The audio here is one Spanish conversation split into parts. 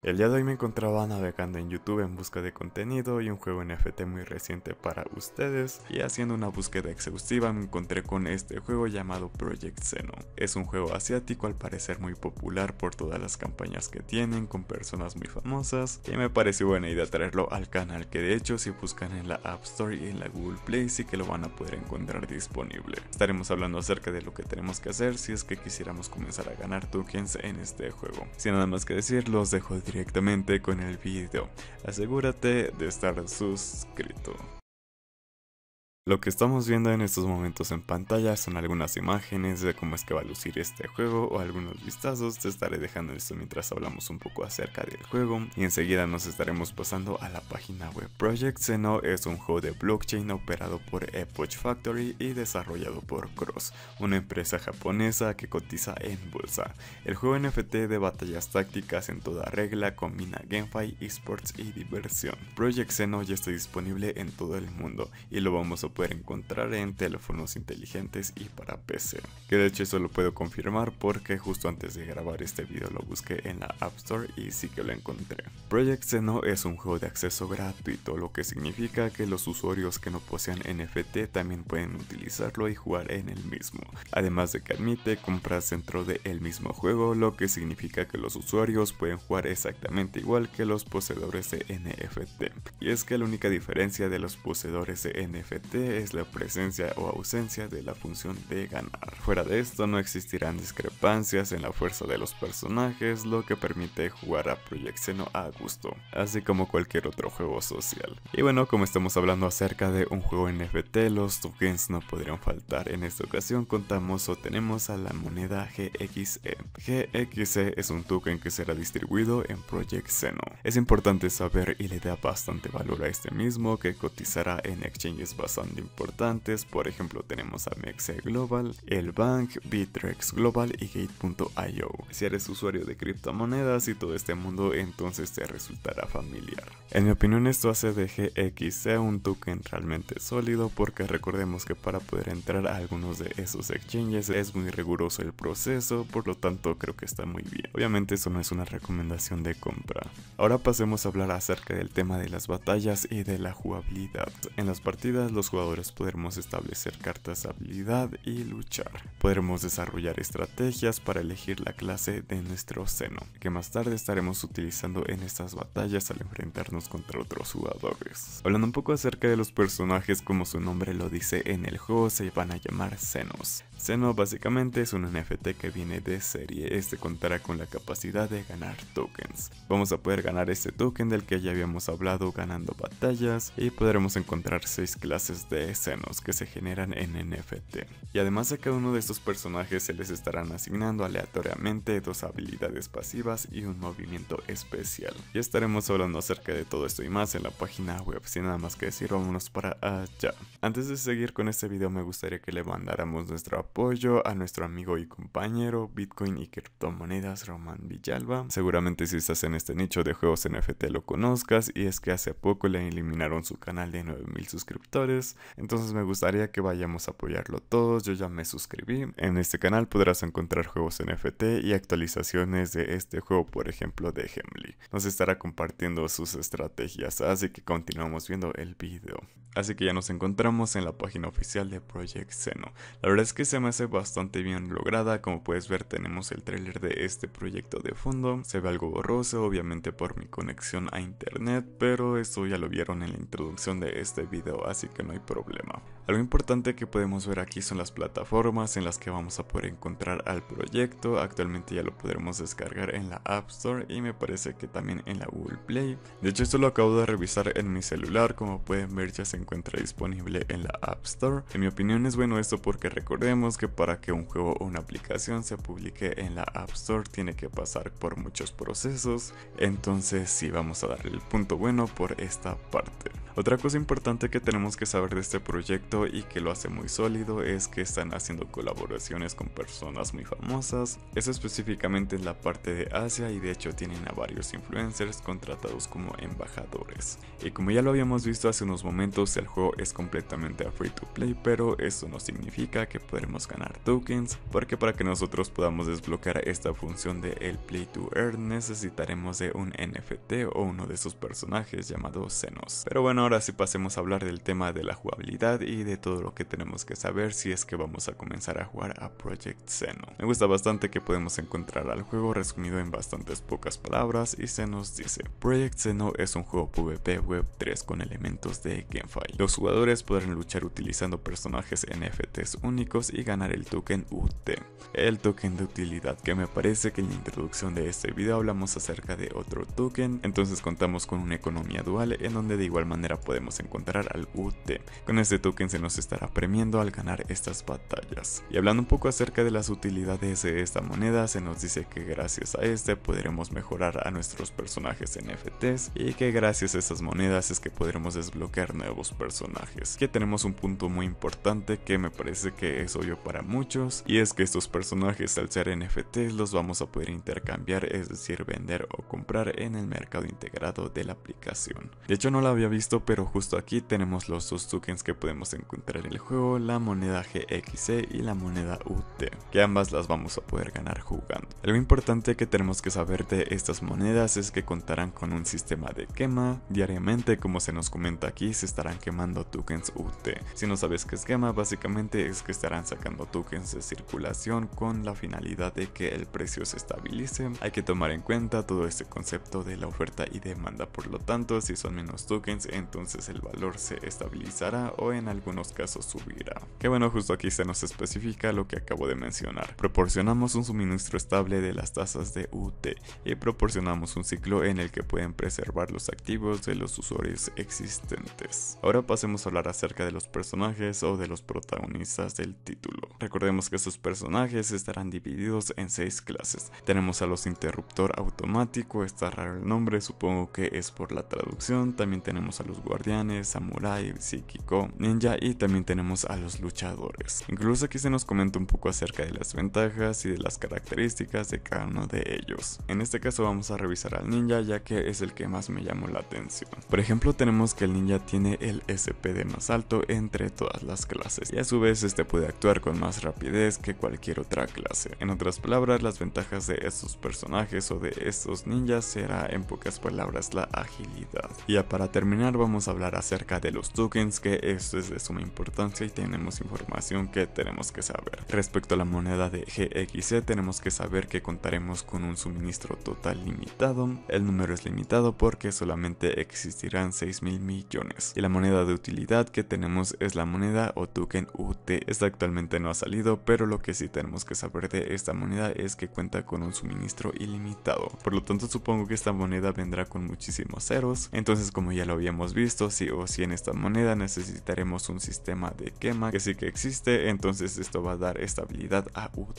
El día de hoy me encontraba navegando en YouTube en busca de contenido y un juego NFT muy reciente para ustedes y haciendo una búsqueda exhaustiva me encontré con este juego llamado Project Xeno. Es un juego asiático al parecer muy popular por todas las campañas que tienen con personas muy famosas y me pareció buena idea traerlo al canal que de hecho si buscan en la App Store y en la Google Play sí que lo van a poder encontrar disponible. Estaremos hablando acerca de lo que tenemos que hacer si es que quisiéramos comenzar a ganar tokens en este juego. Sin nada más que decir los dejo de directamente con el video. Asegúrate de estar suscrito. Lo que estamos viendo en estos momentos en pantalla son algunas imágenes de cómo es que va a lucir este juego o algunos vistazos, te estaré dejando esto mientras hablamos un poco acerca del juego y enseguida nos estaremos pasando a la página web. Project Xeno es un juego de blockchain operado por Epoch Factory y desarrollado por Cross, una empresa japonesa que cotiza en bolsa. El juego NFT de batallas tácticas en toda regla combina GameFi, esports y diversión. Project Xeno ya está disponible en todo el mundo y lo vamos a poder encontrar en teléfonos inteligentes y para PC. Que de hecho eso lo puedo confirmar porque justo antes de grabar este video lo busqué en la App Store y sí que lo encontré. Project Xeno es un juego de acceso gratuito, lo que significa que los usuarios que no posean NFT también pueden utilizarlo y jugar en el mismo. Además de que admite compras dentro del mismo juego, lo que significa que los usuarios pueden jugar exactamente igual que los poseedores de NFT. Y es que la única diferencia de los poseedores de NFT es la presencia o ausencia de la función de ganar. Fuera de esto no existirán discrepancias en la fuerza de los personajes, lo que permite jugar a Project Xeno a gusto, así como cualquier otro juego social. Y bueno, como estamos hablando acerca de un juego NFT, los tokens no podrían faltar. En esta ocasión contamos o tenemos a la moneda GXE. GXE es un token que será distribuido en Project Xeno. Es importante saber y le da bastante valor a este mismo que cotizará en exchanges bastante importantes, por ejemplo tenemos a Mexe Global, el Bank, Bitrex Global y Gate.io. Si eres usuario de criptomonedas y todo este mundo, entonces te resultará familiar. En mi opinión esto hace de GXC un token realmente sólido porque recordemos que para poder entrar a algunos de esos exchanges es muy riguroso el proceso, por lo tanto creo que está muy bien. Obviamente eso no es una recomendación de compra. Ahora pasemos a hablar acerca del tema de las batallas y de la jugabilidad. En las partidas los podremos establecer cartas de habilidad y luchar. Podremos desarrollar estrategias para elegir la clase de nuestro seno, que más tarde estaremos utilizando en estas batallas al enfrentarnos contra otros jugadores. Hablando un poco acerca de los personajes, como su nombre lo dice en el juego, se van a llamar senos. Xeno básicamente es un NFT que viene de serie, este contará con la capacidad de ganar tokens. Vamos a poder ganar este token del que ya habíamos hablado ganando batallas y podremos encontrar 6 clases de senos que se generan en NFT. Y además a cada uno de estos personajes se les estarán asignando aleatoriamente dos habilidades pasivas y un movimiento especial. Ya estaremos hablando acerca de todo esto y más en la página web, sin nada más que decir, vámonos para allá. Antes de seguir con este video me gustaría que le mandáramos nuestra a nuestro amigo y compañero Bitcoin y criptomonedas Román Villalba. Seguramente si estás en este nicho de juegos NFT lo conozcas y es que hace poco le eliminaron su canal de 9000 suscriptores. Entonces me gustaría que vayamos a apoyarlo todos. Yo ya me suscribí. En este canal podrás encontrar juegos NFT y actualizaciones de este juego, por ejemplo de Gemly. Nos estará compartiendo sus estrategias, así que continuamos viendo el video. Así que ya nos encontramos en la página oficial de Project Xeno. La verdad es que se me hace bastante bien lograda, como puedes ver tenemos el tráiler de este proyecto de fondo, se ve algo borroso obviamente por mi conexión a internet, pero esto ya lo vieron en la introducción de este video así que no hay problema. Algo importante que podemos ver aquí son las plataformas en las que vamos a poder encontrar al proyecto, actualmente ya lo podremos descargar en la App Store y me parece que también en la Google Play. De hecho esto lo acabo de revisar en mi celular, como pueden ver ya se encuentra disponible en la App Store. En mi opinión es bueno esto porque recordemos que para que un juego o una aplicación se publique en la App Store tiene que pasar por muchos procesos, entonces sí vamos a dar el punto bueno por esta parte. Otra cosa importante que tenemos que saber de este proyecto y que lo hace muy sólido es que están haciendo colaboraciones con personas muy famosas, es específicamente en la parte de Asia y de hecho tienen a varios influencers contratados como embajadores. Y como ya lo habíamos visto hace unos momentos, el juego es completamente a free to play, pero eso no significa que podremos ganar tokens, porque para que nosotros podamos desbloquear esta función de el play to earn necesitaremos de un NFT o uno de sus personajes llamado Zenos. Pero bueno, ahora sí pasemos a hablar del tema de la jugabilidad y de todo lo que tenemos que saber si es que vamos a comenzar a jugar a Project Xeno. Me gusta bastante que podemos encontrar al juego resumido en bastantes pocas palabras y se nos dice Project Xeno es un juego PvP Web 3 con elementos de Gamefile. Los jugadores podrán luchar utilizando personajes NFTs únicos y ganar el token UT, el token de utilidad que me parece que en la introducción de este video hablamos acerca de otro token, entonces contamos con una economía dual en donde de igual manera podemos encontrar al UT. E. Con este token se nos estará premiando al ganar estas batallas. Y hablando un poco acerca de las utilidades de esta moneda, se nos dice que gracias a este podremos mejorar a nuestros personajes NFTs y que gracias a estas monedas es que podremos desbloquear nuevos personajes. Que tenemos un punto muy importante que me parece que es obvio para muchos y es que estos personajes al ser NFTs los vamos a poder intercambiar, es decir, vender o comprar en el mercado integrado de la aplicación. De hecho no lo había visto pero justo aquí tenemos los dos tokens que podemos encontrar en el juego, la moneda GXC e y la moneda UT, que ambas las vamos a poder ganar jugando. Lo importante que tenemos que saber de estas monedas es que contarán con un sistema de quema, diariamente como se nos comenta aquí se estarán quemando tokens UT. Si no sabes qué es quema, básicamente es que estarán sacando tokens de circulación con la finalidad de que el precio se estabilice. Hay que tomar en cuenta todo este concepto de la oferta y demanda, por lo tanto si son menos tokens en entonces el valor se estabilizará o en algunos casos subirá. Que bueno, justo aquí se nos especifica lo que acabo de mencionar. Proporcionamos un suministro estable de las tasas de UT y proporcionamos un ciclo en el que pueden preservar los activos de los usuarios existentes. Ahora pasemos a hablar acerca de los personajes o de los protagonistas del título. Recordemos que estos personajes estarán divididos en seis clases. Tenemos a los interruptor automático, está raro el nombre, supongo que es por la traducción. También tenemos a los guardianes, samurai, psíquico, ninja y también tenemos a los luchadores. Incluso aquí se nos comenta un poco acerca de las ventajas y de las características de cada uno de ellos. En este caso vamos a revisar al ninja ya que es el que más me llamó la atención. Por ejemplo tenemos que el ninja tiene el s&p de más alto entre todas las clases y a su vez este puede actuar con más rapidez que cualquier otra clase. En otras palabras las ventajas de estos personajes o de estos ninjas será en pocas palabras la agilidad. Y ya para terminar vamos vamos a hablar acerca de los tokens, que esto es de suma importancia y tenemos información que tenemos que saber. Respecto a la moneda de GXC, e, tenemos que saber que contaremos con un suministro total limitado. El número es limitado porque solamente existirán 6 mil millones. Y la moneda de utilidad que tenemos es la moneda o token UT. Esta actualmente no ha salido, pero lo que sí tenemos que saber de esta moneda es que cuenta con un suministro ilimitado. Por lo tanto, supongo que esta moneda vendrá con muchísimos ceros. Entonces, como ya lo habíamos visto, visto si o si en esta moneda necesitaremos un sistema de quema que sí que existe, entonces esto va a dar estabilidad a UT.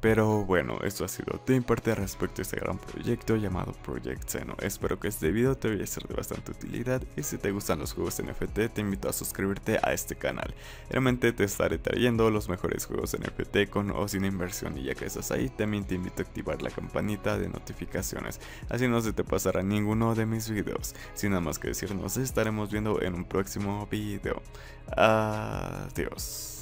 Pero bueno, esto ha sido todo en parte respecto a este gran proyecto llamado Project Xeno. Espero que este video te vaya a ser de bastante utilidad y si te gustan los juegos NFT te invito a suscribirte a este canal. Realmente te estaré trayendo los mejores juegos NFT con o sin inversión y ya que estás ahí también te invito a activar la campanita de notificaciones, así no se te pasará ninguno de mis videos. Sin nada más que decirnos esto, estaremos viendo en un próximo video. Adiós.